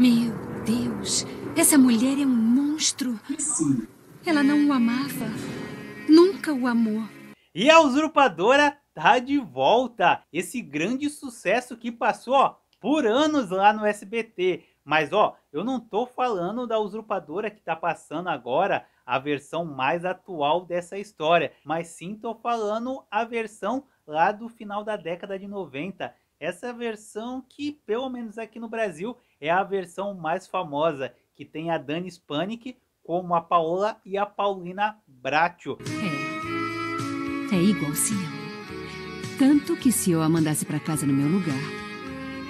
Meu Deus, essa mulher é um monstro. Sim. Ela não o amava. Nunca o amou. E a usurpadora tá de volta. Esse grande sucesso que passou ó, por anos lá no SBT. Mas ó, eu não tô falando da usurpadora que tá passando agora, a versão mais atual dessa história, mas sim tô falando a versão lá do final da década de 90. Essa versão que, pelo menos aqui no Brasil, é a versão mais famosa, que tem a Dani Spanik como a Paola e a Paulina Bracho. É, é igualzinho. Assim, Tanto que se eu a mandasse para casa no meu lugar,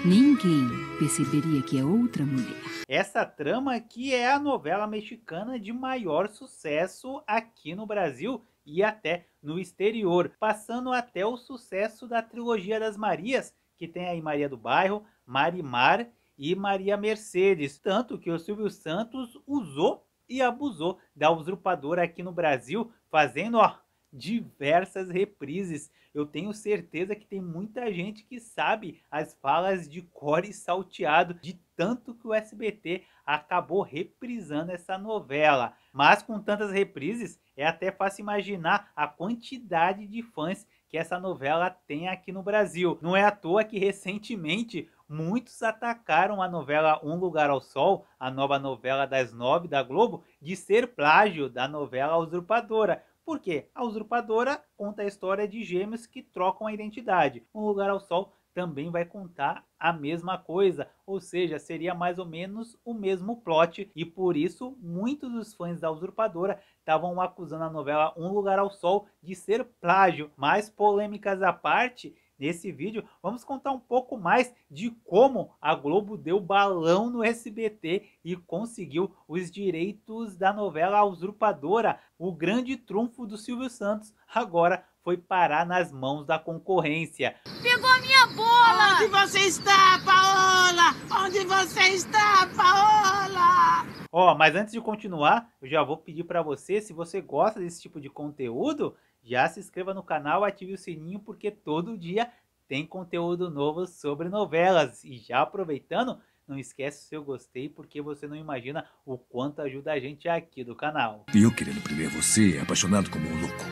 ninguém perceberia que é outra mulher. Essa trama que é a novela mexicana de maior sucesso aqui no Brasil e até no exterior, passando até o sucesso da trilogia das Marias, que tem aí Maria do Bairro, Marimar e Maria Mercedes, tanto que o Silvio Santos usou e abusou da usurpadora aqui no Brasil, fazendo ó, diversas reprises. Eu tenho certeza que tem muita gente que sabe as falas de core salteado, de tanto que o SBT acabou reprisando essa novela. Mas com tantas reprises, é até fácil imaginar a quantidade de fãs que essa novela tem aqui no Brasil. Não é à toa que recentemente muitos atacaram a novela Um Lugar ao Sol, a nova novela das nove da Globo, de ser plágio da novela Usurpadora. Por quê? A Usurpadora conta a história de gêmeos que trocam a identidade. Um Lugar ao Sol também vai contar a mesma coisa, ou seja, seria mais ou menos o mesmo plot e por isso muitos dos fãs da Usurpadora estavam acusando a novela Um Lugar ao Sol de ser plágio. Mas polêmicas à parte, Nesse vídeo, vamos contar um pouco mais de como a Globo deu balão no SBT e conseguiu os direitos da novela Usurpadora. O grande trunfo do Silvio Santos agora foi parar nas mãos da concorrência. Pegou a minha bola! Onde você está, Paola? Onde você está, Paola? Ó, oh, mas antes de continuar, eu já vou pedir para você, se você gosta desse tipo de conteúdo, já se inscreva no canal, ative o sininho, porque todo dia tem conteúdo novo sobre novelas. E já aproveitando, não esquece o seu gostei, porque você não imagina o quanto ajuda a gente aqui do canal. E eu querendo primeiro você, apaixonado como um louco,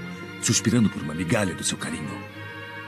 suspirando por uma migalha do seu carinho.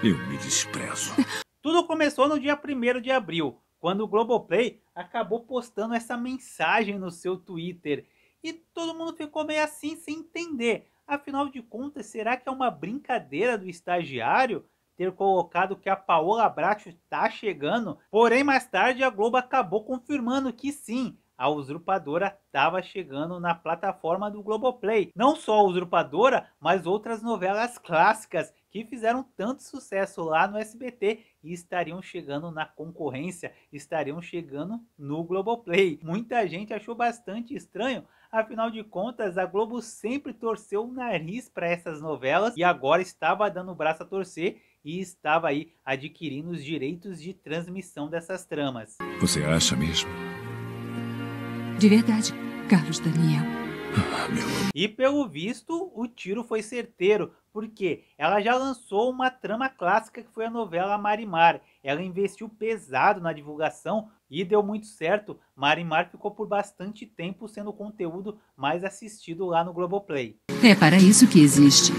Eu me desprezo. Tudo começou no dia 1 de abril, quando o Globoplay acabou postando essa mensagem no seu Twitter. E todo mundo ficou meio assim sem entender. Afinal de contas, será que é uma brincadeira do estagiário ter colocado que a Paola Bracho está chegando? Porém, mais tarde a Globo acabou confirmando que sim, a usurpadora estava chegando na plataforma do Globoplay. Não só a usurpadora, mas outras novelas clássicas que fizeram tanto sucesso lá no SBT e estariam chegando na concorrência, estariam chegando no Globoplay. Muita gente achou bastante estranho, afinal de contas a Globo sempre torceu o nariz para essas novelas e agora estava dando o braço a torcer e estava aí adquirindo os direitos de transmissão dessas tramas. Você acha mesmo? De verdade, Carlos Daniel. Ah, e pelo visto, o tiro foi certeiro, porque ela já lançou uma trama clássica que foi a novela Marimar. Ela investiu pesado na divulgação e deu muito certo. Marimar ficou por bastante tempo sendo o conteúdo mais assistido lá no Globoplay. É para isso que existe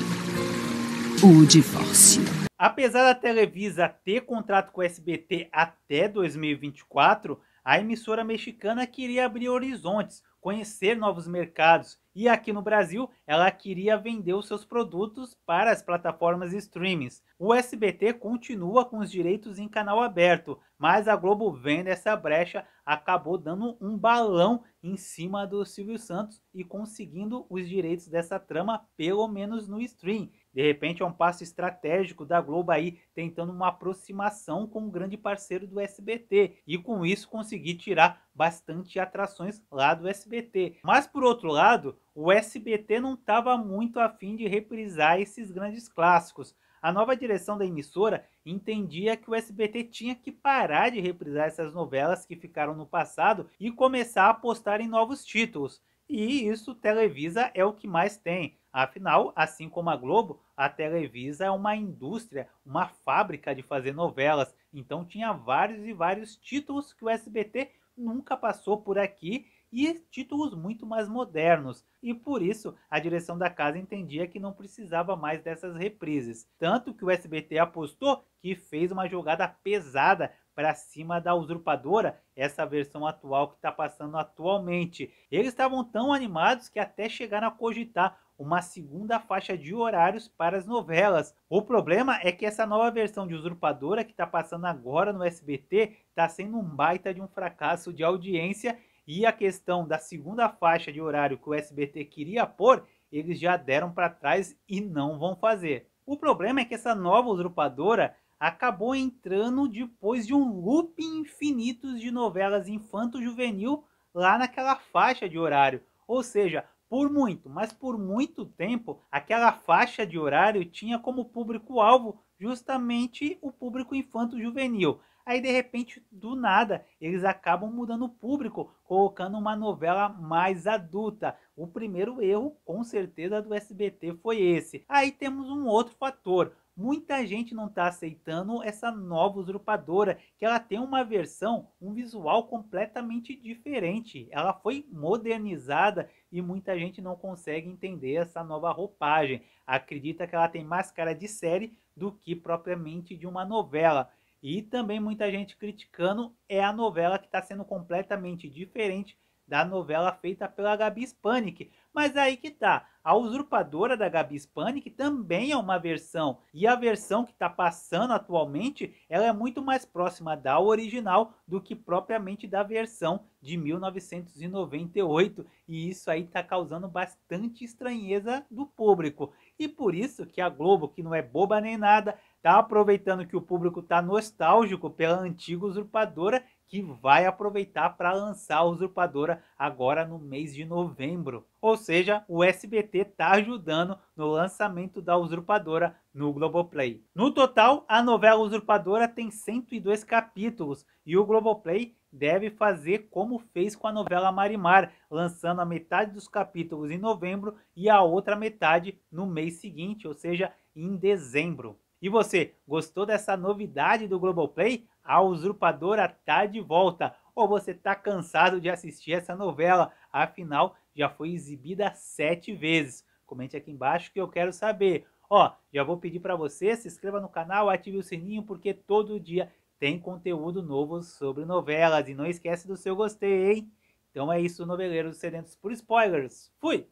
o divórcio. Apesar da Televisa ter contrato com o SBT até 2024, a emissora mexicana queria abrir horizontes, conhecer novos mercados. E aqui no Brasil, ela queria vender os seus produtos para as plataformas streamings. O SBT continua com os direitos em canal aberto, mas a Globo vendo essa brecha acabou dando um balão em cima do Silvio Santos e conseguindo os direitos dessa trama, pelo menos no stream. De repente é um passo estratégico da Globo aí, tentando uma aproximação com o um grande parceiro do SBT e com isso conseguir tirar bastante atrações lá do SBT. Mas por outro lado, o SBT não estava muito afim de reprisar esses grandes clássicos. A nova direção da emissora entendia que o SBT tinha que parar de reprisar essas novelas que ficaram no passado e começar a apostar em novos títulos. E isso Televisa é o que mais tem. Afinal, assim como a Globo, a Televisa é uma indústria, uma fábrica de fazer novelas. Então tinha vários e vários títulos que o SBT nunca passou por aqui e títulos muito mais modernos, e por isso a direção da casa entendia que não precisava mais dessas reprises. Tanto que o SBT apostou que fez uma jogada pesada para cima da usurpadora, essa versão atual que está passando atualmente. Eles estavam tão animados que até chegaram a cogitar uma segunda faixa de horários para as novelas. O problema é que essa nova versão de Usurpadora que está passando agora no SBT está sendo um baita de um fracasso de audiência e a questão da segunda faixa de horário que o SBT queria pôr, eles já deram para trás e não vão fazer. O problema é que essa nova usurpadora acabou entrando depois de um loop infinito de novelas infanto-juvenil lá naquela faixa de horário. Ou seja, por muito, mas por muito tempo, aquela faixa de horário tinha como público-alvo justamente o público infanto-juvenil. Aí de repente, do nada, eles acabam mudando o público, colocando uma novela mais adulta. O primeiro erro, com certeza, do SBT foi esse. Aí temos um outro fator muita gente não está aceitando essa nova usurpadora, que ela tem uma versão, um visual completamente diferente. Ela foi modernizada e muita gente não consegue entender essa nova roupagem. Acredita que ela tem mais cara de série do que propriamente de uma novela. E também muita gente criticando é a novela que está sendo completamente diferente da novela feita pela Gabi Spanik. Mas aí que tá, a usurpadora da Gabi Spanik também é uma versão, e a versão que está passando atualmente, ela é muito mais próxima da original do que propriamente da versão de 1998, e isso aí está causando bastante estranheza do público. E por isso que a Globo, que não é boba nem nada, tá aproveitando que o público tá nostálgico pela antiga usurpadora que vai aproveitar para lançar a Usurpadora agora no mês de novembro. Ou seja, o SBT está ajudando no lançamento da Usurpadora no Globoplay. No total, a novela Usurpadora tem 102 capítulos e o Globoplay deve fazer como fez com a novela Marimar, lançando a metade dos capítulos em novembro e a outra metade no mês seguinte, ou seja, em dezembro. E você, gostou dessa novidade do Globoplay? A usurpadora tá de volta. Ou você tá cansado de assistir essa novela? Afinal, já foi exibida sete vezes. Comente aqui embaixo que eu quero saber. Ó, já vou pedir para você se inscreva no canal, ative o sininho porque todo dia tem conteúdo novo sobre novelas e não esquece do seu gostei, hein? Então é isso, noveleiros sedentos por spoilers. Fui.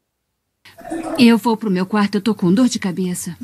Eu vou pro meu quarto, eu tô com dor de cabeça.